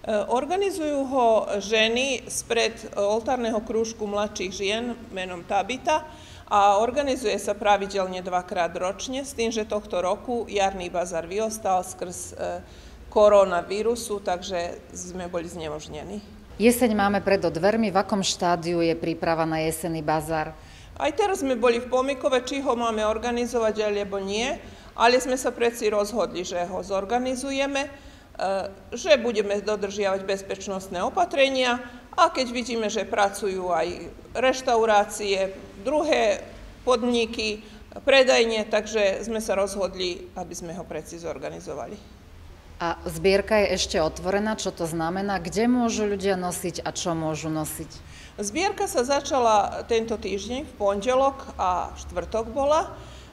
E, organizujú ho ženy spred oltárneho krúžku mladších žien menom Tabita a organizuje sa pravidelne dvakrát ročne, s tým, že tohto roku jarný bazar vyostal skrz e, koronavírusu, takže sme boli znemožnení. Jeseň máme predo dvermi, v akom štádiu je príprava na jesenný bazar? Aj teraz sme boli v pomikove, či ho máme organizovať alebo nie ali sme sa predsi rozhodli, že ho zorganizujeme, e, že budeme dodržiavať bezpečnostné opatrenia a keď vidíme, že pracujú aj reštaurácie, druhé podniky, predajne, takže sme sa rozhodli, aby sme ho predsi zorganizovali. A zbierka je ešte otvorená, čo to znamená, kde môžu ľudia nosiť a čo môžu nosiť? Zbierka sa začala tento týždeň, v pondelok a štvrtok bola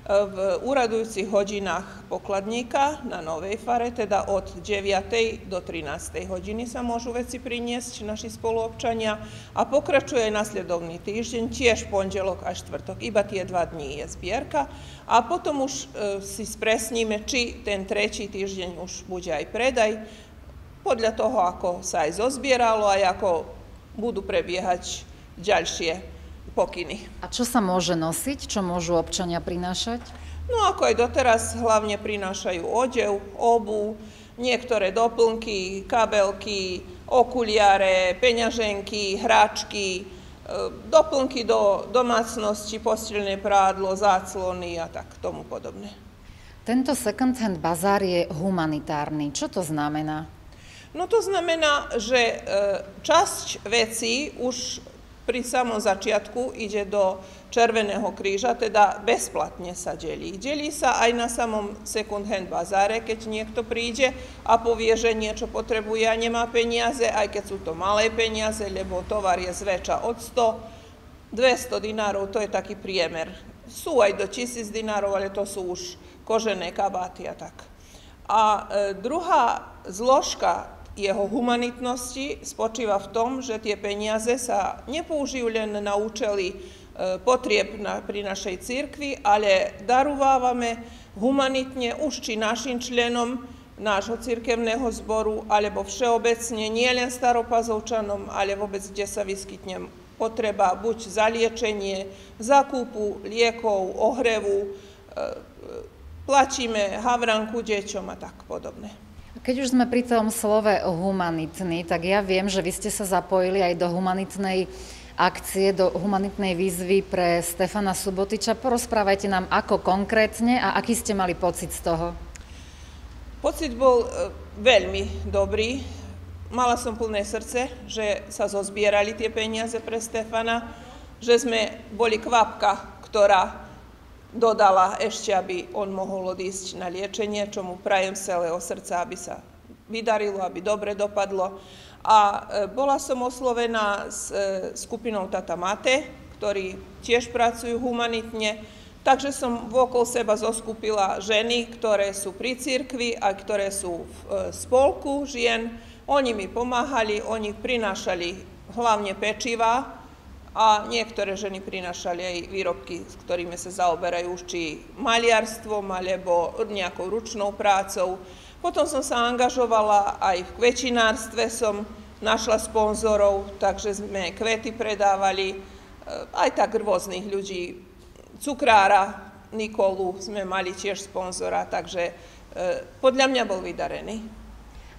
w uradujućih hodzinach pokladnika na Nowej Fare, teda od 9. do 13. hodziny sa môžu veci priniesť naši spoluobčania a pokračuje nasledovný týždeň, tiež pondelok a štvrtok, iba tie dva dní je zbierka a potom už e, si spresníme, či ten tretí týždeň už bude aj predaj, podľa toho, ako sa aj zozbieralo a ako budú prebiehať ďalšie pokyny. A čo sa môže nosiť? Čo môžu občania prinášať? No ako aj doteraz, hlavne prinášajú odev, obu, niektoré doplnky, kabelky, okuliare, peňaženky, hračky, e, doplnky do domácnosti, postelné prádlo, záclony a tak tomu podobne. Tento second-hand bazár je humanitárny. Čo to znamená? No to znamená, že e, časť vecí už pri samom začiatku ide do Červeného kríža, teda bezplatne sa delí. Delí sa aj na samom second-hand bazáre, keď niekto príde a povie, že niečo potrebuje a nemá peniaze, aj keď sú to malé peniaze, lebo tovar je zväčša od 100, 200 dinárov, to je taký priemer. Sú aj do 1000 dinárov, ale to sú už kožené kabáty a tak. A e, druhá zložka jeho humanitnosti spočíva v tom, že tie peniaze sa nepoužijú len na účely e, potrieb na, pri našej církvi, ale daruvávame humanitne už či našim členom nášho církevného zboru, alebo všeobecne, len staropazovčanom, ale vôbec, kde sa vyskytne potreba buď za liečenie, zakúpu liekov, ohrevu, e, e, plačíme havranku deťom a tak podobne. Keď už sme pri tom slove humanitný, tak ja viem, že vy ste sa zapojili aj do humanitnej akcie, do humanitnej výzvy pre Stefana Subotiča. Porozprávajte nám, ako konkrétne a aký ste mali pocit z toho? Pocit bol e, veľmi dobrý. Mala som plné srdce, že sa zozbierali tie peniaze pre Stefana, že sme boli kvapka, ktorá dodala ešte, aby on mohol odísť na liečenie, čo mu prajem celého srdca, aby sa vydarilo, aby dobre dopadlo. A e, bola som oslovená s e, skupinou Tata Mate, ktorí tiež pracujú humanitne, takže som okolo seba zoskupila ženy, ktoré sú pri cirkvi a ktoré sú v e, spolku žien. Oni mi pomáhali, oni prinášali hlavne pečiva, a niektoré ženy prinašali aj výrobky, s ktorými sa zaoberajú či maliarstvom alebo nejakou ručnou prácou. Potom som sa angažovala aj v kvečinárstve, som našla sponzorov, takže sme kvety predávali, e, aj tak rôznych ľudí. Cukrára Nikolu sme mali tiež sponzora, takže e, podľa mňa bol vydarený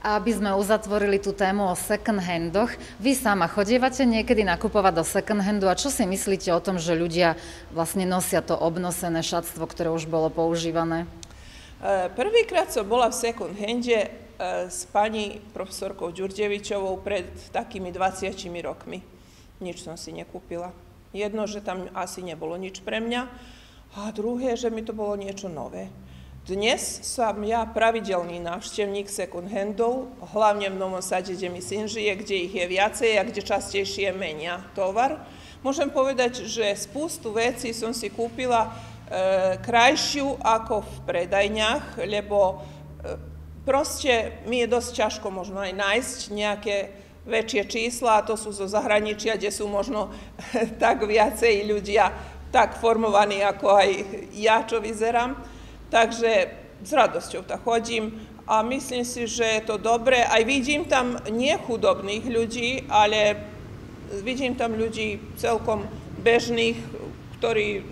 aby sme uzatvorili tú tému o second handoch. Vy sama chodievate niekedy nakupovať do second handu a čo si myslíte o tom, že ľudia vlastne nosia to obnosené šatstvo, ktoré už bolo používané? E, prvýkrát som bola v second hande e, s pani profesorkou Ďurdevičovou pred takými 20 rokmi. Nič som si nekúpila. Jedno, že tam asi nebolo nič pre mňa, a druhé, že mi to bolo niečo nové. Dnes som ja pravidelný návštevník second-handov, hlavne v Novom Sade, kde mi syn žije, kde ich je viacej a kde častejšie menia tovar. Môžem povedať, že spústu vecí som si kúpila e, krajšiu ako v predajniach, lebo e, proste mi je dosť ťažko možno aj nájsť nejaké väčšie čísla, a to sú zo zahraničia, kde sú možno tak viacej ľudia tak formovaní ako aj ja, čo vyzerám Takže s radosťou to chodím a myslím si, že je to dobre. Aj vidím tam nechudobných ľudí, ale vidím tam ľudí celkom bežných, ktorí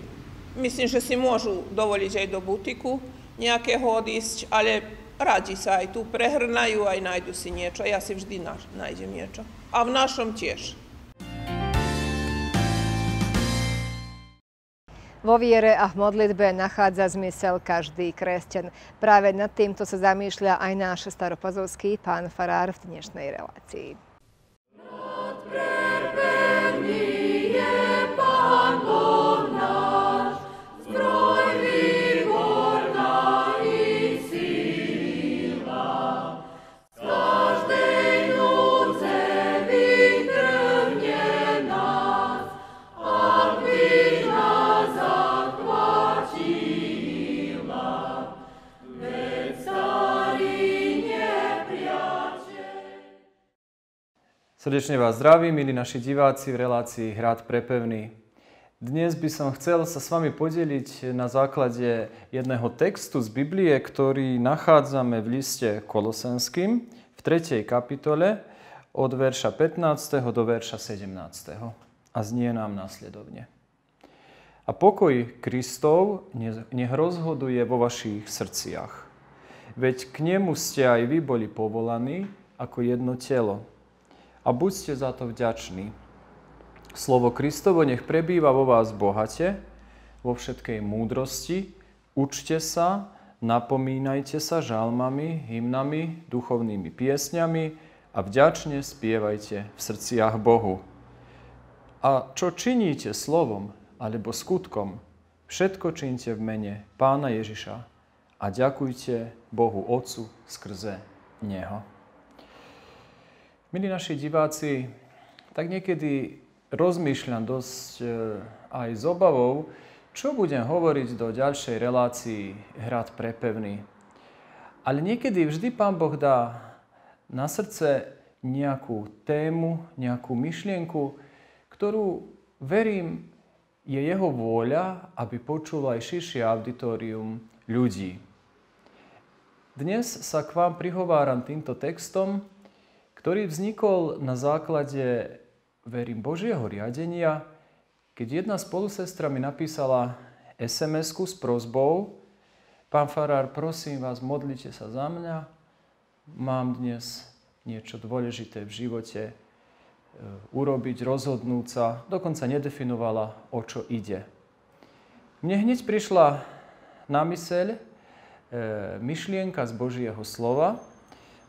myslím, že si môžu dovoliť aj do butiku nejakého odísť, ale radi sa aj tu prehrnajú, aj nájdu si niečo. Ja si vždy nájdem niečo. A v našom tiež. Vo viere a v modlitbe nachádza zmysel každý kresťan. Práve nad týmto sa zamýšľa aj náš staropazovský pán Farár v dnešnej relácii. Nad je pán Srdečne vás zdravím, milí naši diváci v relácii Hrad prepevný. Dnes by som chcel sa s vami podeliť na základe jedného textu z Biblie, ktorý nachádzame v liste Kolosenským v 3. kapitole od verša 15. do verša 17. A znie nám následovne. A pokoj Kristov nech rozhoduje vo vašich srdciach. Veď k nemu ste aj vy boli povolaní ako jedno telo – a buďte za to vďační. Slovo Kristovo nech prebýva vo vás bohate, vo všetkej múdrosti, učte sa, napomínajte sa žalmami, hymnami, duchovnými piesňami a vďačne spievajte v srdciach Bohu. A čo činíte slovom alebo skutkom, všetko čínte v mene Pána Ježiša a ďakujte Bohu Otcu skrze Neho. Milí naši diváci, tak niekedy rozmýšľam dosť e, aj s obavou, čo budem hovoriť do ďalšej relácii Hrad prepevný. Ale niekedy vždy Pán Boh dá na srdce nejakú tému, nejakú myšlienku, ktorú, verím, je jeho vôľa, aby počul aj širšie auditorium ľudí. Dnes sa k vám prihováram týmto textom, ktorý vznikol na základe, verím, Božieho riadenia, keď jedna spolusestra mi napísala sms s prozbou, pán Farár, prosím vás, modlite sa za mňa, mám dnes niečo dôležité v živote e, urobiť, rozhodnúť sa, dokonca nedefinovala, o čo ide. Mne hneď prišla na myseľ e, myšlienka z Božieho slova,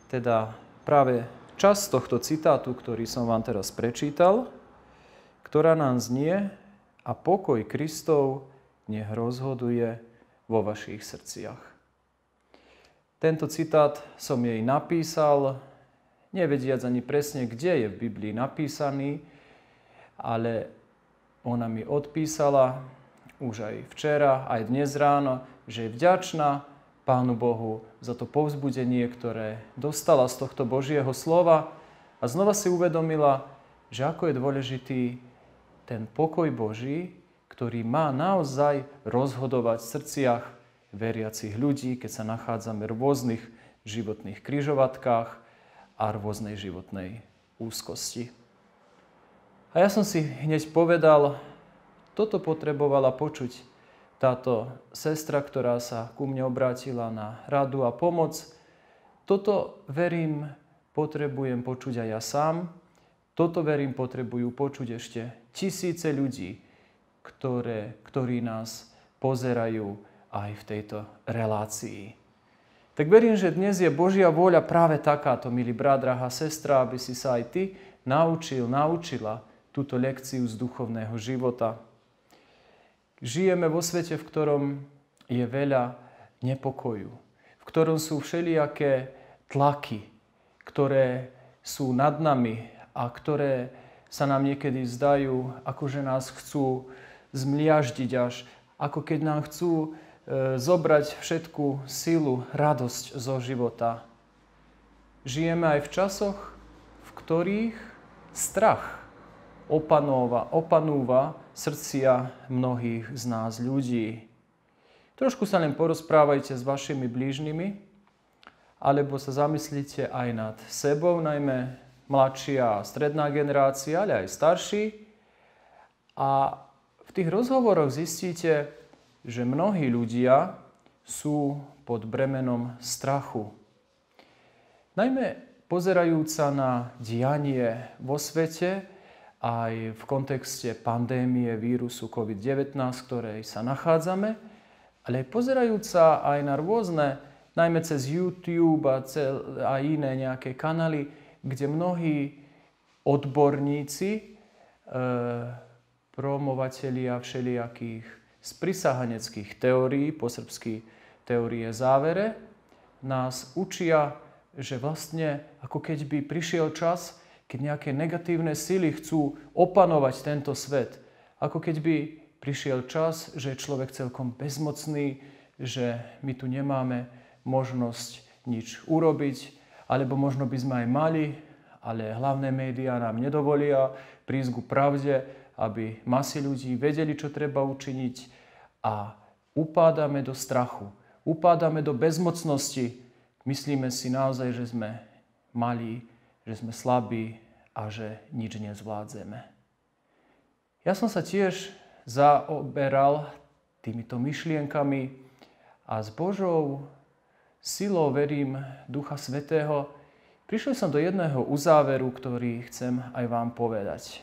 teda práve Čas tohto citátu, ktorý som vám teraz prečítal, ktorá nám znie a pokoj Kristov nech rozhoduje vo vašich srdciach. Tento citát som jej napísal, nevediac ani presne, kde je v Biblii napísaný, ale ona mi odpísala už aj včera, aj dnes ráno, že je vďačná Pánu Bohu za to povzbudenie, ktoré dostala z tohto Božieho slova a znova si uvedomila, že ako je dôležitý ten pokoj Boží, ktorý má naozaj rozhodovať v srdciach veriacich ľudí, keď sa nachádzame v rôznych životných kryžovatkách a rôznej životnej úzkosti. A ja som si hneď povedal, toto potrebovala počuť táto sestra, ktorá sa ku mne obrátila na radu a pomoc. Toto, verím, potrebujem počuť aj ja sám. Toto, verím, potrebujú počuť ešte tisíce ľudí, ktoré, ktorí nás pozerajú aj v tejto relácii. Tak verím, že dnes je Božia vôľa práve takáto, milý brat, drahá sestra, aby si sa aj ty naučil, naučila túto lekciu z duchovného života. Žijeme vo svete, v ktorom je veľa nepokoju, v ktorom sú všelijaké tlaky, ktoré sú nad nami a ktoré sa nám niekedy zdajú, ako že nás chcú zmliaždiť až, ako keď nám chcú e, zobrať všetku silu, radosť zo života. Žijeme aj v časoch, v ktorých strach opanova, opanúva srdcia mnohých z nás ľudí. Trošku sa len porozprávajte s vašimi blížnymi, alebo sa zamyslite aj nad sebou, najmä mladšia a stredná generácia, ale aj starší. A v tých rozhovoroch zistíte, že mnohí ľudia sú pod bremenom strachu. Najmä pozerajúca na dianie vo svete, aj v kontexte pandémie vírusu COVID-19, ktorej sa nachádzame, ale pozerajúc sa aj na rôzne, najmä cez YouTube a, cel, a iné nejaké kanály, kde mnohí odborníci, e, promovatelia všelijakých sprisahaneckých teórií, po srbsky teórie závere, nás učia, že vlastne ako keď by prišiel čas, keď nejaké negatívne sily chcú opanovať tento svet, ako keď by prišiel čas, že je človek celkom bezmocný, že my tu nemáme možnosť nič urobiť, alebo možno by sme aj mali, ale hlavné médiá nám nedovolia prísť ku pravde, aby masy ľudí vedeli, čo treba učiniť a upádame do strachu, upádame do bezmocnosti, myslíme si naozaj, že sme malí, že sme slabí a že nič nezvládzeme. Ja som sa tiež zaoberal týmito myšlienkami a s Božou silou, verím, Ducha Svetého, prišiel som do jedného uzáveru, ktorý chcem aj vám povedať.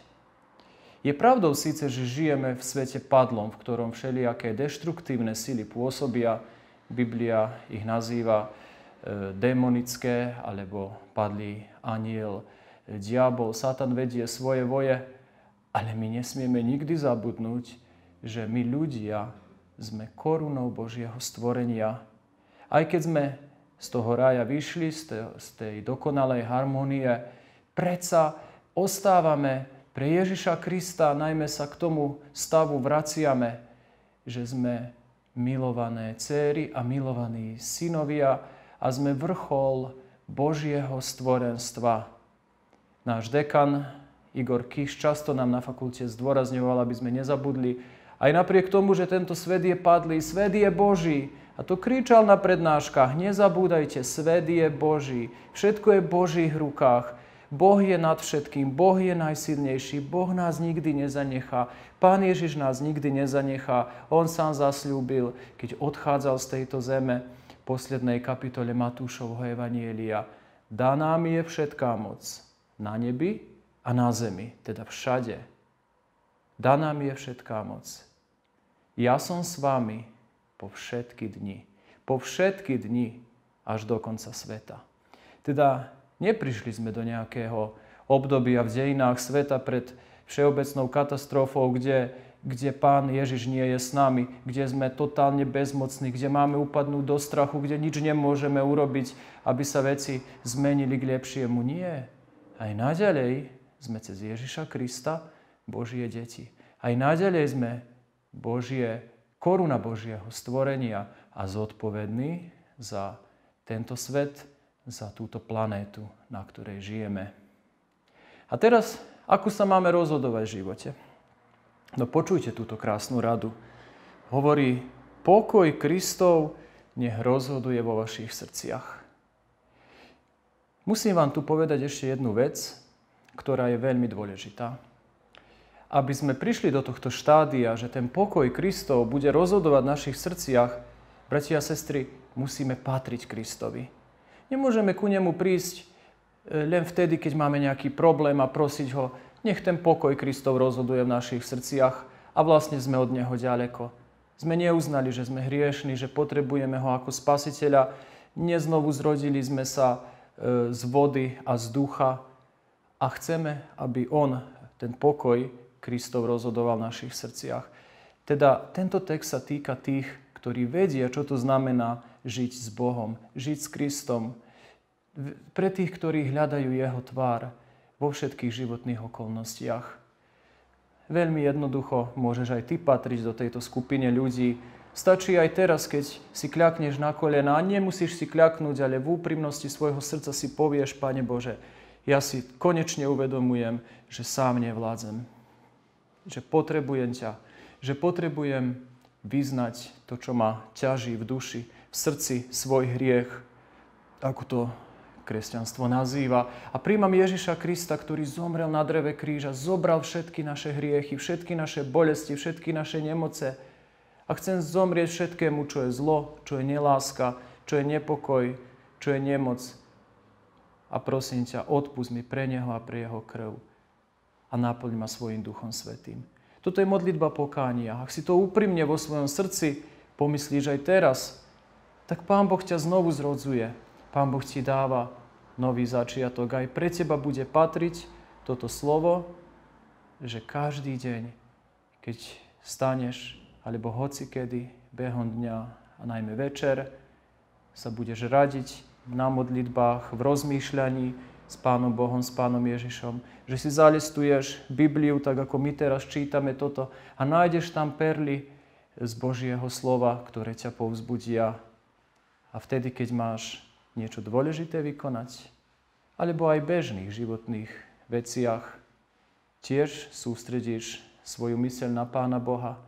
Je pravdou síce, že žijeme v svete padlom, v ktorom všelijaké deštruktívne sily pôsobia, Biblia ich nazýva e, demonické alebo padlí aniel, diabol, Satan vedie svoje voje, ale my nesmieme nikdy zabudnúť, že my ľudia sme korunou Božieho stvorenia. Aj keď sme z toho raja vyšli, z tej dokonalej harmonie, predsa ostávame pre Ježiša Krista, najmä sa k tomu stavu vraciame, že sme milované céry a milovaní synovia a sme vrchol Božieho stvorenstva. Náš dekan Igor Kiš často nám na fakulte zdôrazňoval, aby sme nezabudli, aj napriek tomu, že tento svet je padlý, svet je Boží. A to kričal na prednáškach, nezabúdajte, svet je Boží. Všetko je v Božích rukách. Boh je nad všetkým, Boh je najsilnejší, Boh nás nikdy nezanechá, Pán Ježiš nás nikdy nezanechá, On sám zasľúbil, keď odchádzal z tejto zeme poslednej kapitole Matúšovho Evanielia. Dá nám je všetká moc na nebi a na zemi, teda všade. Dá nám je všetká moc. Ja som s vami po všetky dni. Po všetky dni až do konca sveta. Teda neprišli sme do nejakého obdobia v dejinách sveta pred všeobecnou katastrofou, kde kde Pán Ježiš nie je s nami, kde sme totálne bezmocní, kde máme upadnúť do strachu, kde nič nemôžeme urobiť, aby sa veci zmenili k lepšiemu. Nie. Aj naďalej sme cez Ježiša Krista Božie deti. Aj naďalej sme Božie, koruna Božieho stvorenia a zodpovední za tento svet, za túto planétu, na ktorej žijeme. A teraz, ako sa máme rozhodovať v živote? No počujte túto krásnu radu. Hovorí, pokoj Kristov nech rozhoduje vo vašich srdciach. Musím vám tu povedať ešte jednu vec, ktorá je veľmi dôležitá. Aby sme prišli do tohto štádia, že ten pokoj Kristov bude rozhodovať v našich srdciach, bratia a sestry, musíme patriť Kristovi. Nemôžeme ku nemu prísť e, len vtedy, keď máme nejaký problém a prosiť ho, nech ten pokoj Kristov rozhoduje v našich srdciach a vlastne sme od Neho ďaleko. Sme neuznali, že sme hriešni, že potrebujeme Ho ako spasiteľa. Neznovu zrodili sme sa e, z vody a z ducha a chceme, aby On, ten pokoj, Kristov rozhodoval v našich srdciach. Teda tento text sa týka tých, ktorí vedia, čo to znamená žiť s Bohom, žiť s Kristom. Pre tých, ktorí hľadajú Jeho tvár, vo všetkých životných okolnostiach. Veľmi jednoducho môžeš aj ty patriť do tejto skupine ľudí. Stačí aj teraz, keď si kľakneš na kolena, nemusíš si kľaknúť, ale v úprimnosti svojho srdca si povieš, Pane Bože, ja si konečne uvedomujem, že sám nevládzem. Že potrebujem ťa. Že potrebujem vyznať to, čo ma ťaží v duši, v srdci svoj hriech, ako to kresťanstvo nazýva. A príjmam Ježiša Krista, ktorý zomrel na dreve kríža, zobral všetky naše hriechy, všetky naše bolesti, všetky naše nemoce. A chcem zomrieť všetkému, čo je zlo, čo je neláska, čo je nepokoj, čo je nemoc. A prosím ťa, odpust mi pre Neho a pre Jeho krv. A náplň ma svojim Duchom Svetým. Toto je modlitba pokánia. Ak si to úprimne vo svojom srdci pomyslíš aj teraz, tak Pán Boh ťa znovu zrodzuje Pán Boh ti dáva nový začiatok. Aj pre teba bude patriť toto slovo, že každý deň, keď staneš, alebo hoci kedy, behom dňa a najmä večer, sa budeš radiť na modlitbách, v rozmýšľaní s Pánom Bohom, s Pánom Ježišom. Že si zalistuješ Bibliu, tak ako my teraz čítame toto a nájdeš tam perly z Božieho slova, ktoré ťa povzbudia. A vtedy, keď máš niečo dôležité vykonať, alebo aj bežných životných veciach, tiež sústredíš svoju myseľ na Pána Boha.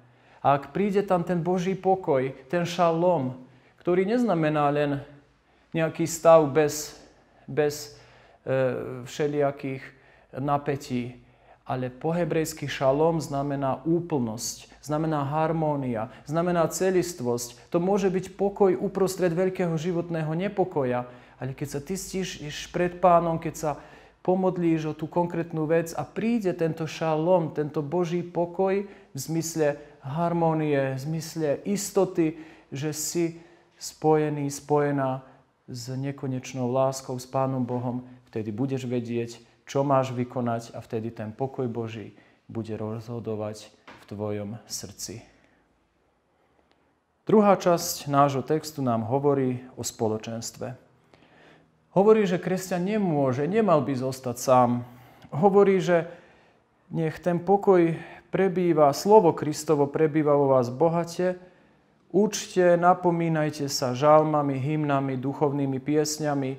A ak príde tam ten Boží pokoj, ten šalom, ktorý neznamená len nejaký stav bez, bez e, všelijakých napätí, ale po hebrejsky šalom znamená úplnosť, znamená harmónia, znamená celistvosť. To môže byť pokoj uprostred veľkého životného nepokoja, ale keď sa ty stíš pred pánom, keď sa pomodlíš o tú konkrétnu vec a príde tento šalom, tento Boží pokoj v zmysle harmónie, v zmysle istoty, že si spojený, spojená s nekonečnou láskou, s Pánom Bohom, vtedy budeš vedieť, čo máš vykonať a vtedy ten pokoj Boží bude rozhodovať v tvojom srdci. Druhá časť nášho textu nám hovorí o spoločenstve. Hovorí, že kresťan nemôže, nemal by zostať sám. Hovorí, že nech ten pokoj prebýva, slovo Kristovo prebýva vo vás bohate, Učte, napomínajte sa žalmami, hymnami, duchovnými piesňami,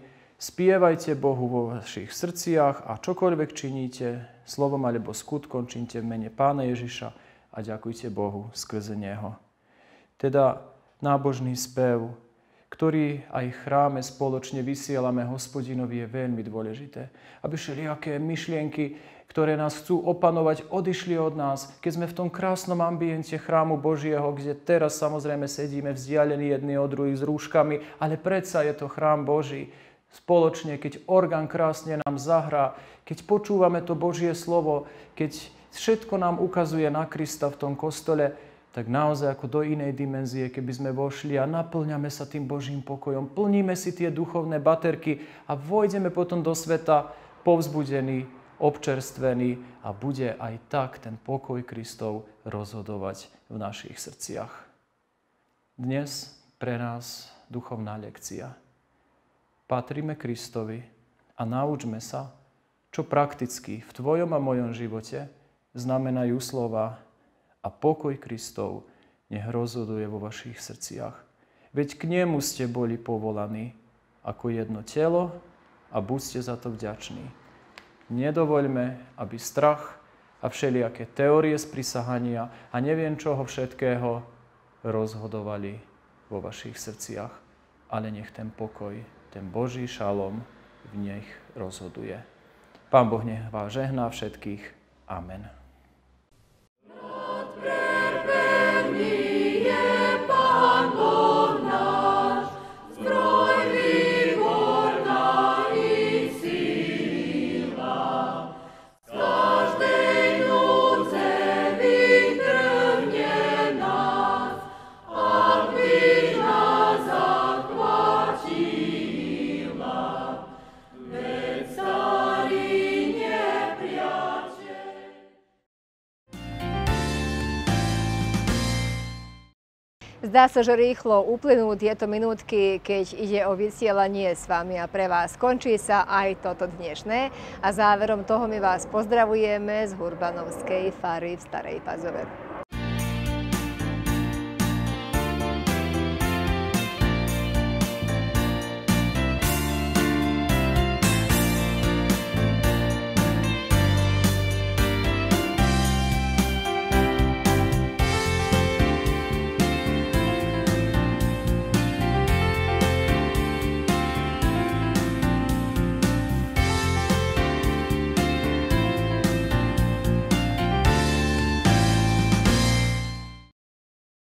Spievajte Bohu vo vašich srdciach a čokoľvek činíte, slovom alebo skutkom, čínte v mene Pána Ježiša a ďakujte Bohu skrze Neho. Teda nábožný spev, ktorý aj v chráme spoločne vysielame hospodinovi, je veľmi dôležité. Aby všelijaké myšlienky, ktoré nás chcú opanovať, odišli od nás. Keď sme v tom krásnom ambiente chrámu Božieho, kde teraz samozrejme sedíme vzdialení jedni od druhých s rúškami, ale predsa je to chrám Boží spoločne, keď orgán krásne nám zahrá, keď počúvame to Božie slovo, keď všetko nám ukazuje na Krista v tom kostole, tak naozaj ako do inej dimenzie, keby sme vošli a naplňame sa tým Božím pokojom, plníme si tie duchovné baterky a vojdeme potom do sveta povzbudení, občerstvení a bude aj tak ten pokoj Kristov rozhodovať v našich srdciach. Dnes pre nás duchovná lekcia patríme Kristovi a naučme sa, čo prakticky v tvojom a mojom živote znamenajú slova a pokoj Kristov nech rozhoduje vo vašich srdciach. Veď k nemu ste boli povolaní ako jedno telo a buďte za to vďační. Nedovoľme, aby strach a všelijaké teórie sprisahania a neviem čoho všetkého rozhodovali vo vašich srdciach, ale nech ten pokoj ten Boží šalom v nech rozhoduje. Pán Boh nech vás žehná všetkých. Amen. Zdá sa, že rýchlo uplynú tieto minútky, keď ide o vysielanie s vami a pre vás. Končí sa aj toto dnešné a záverom toho my vás pozdravujeme z Hurbanovskej fary v Starej Pazove.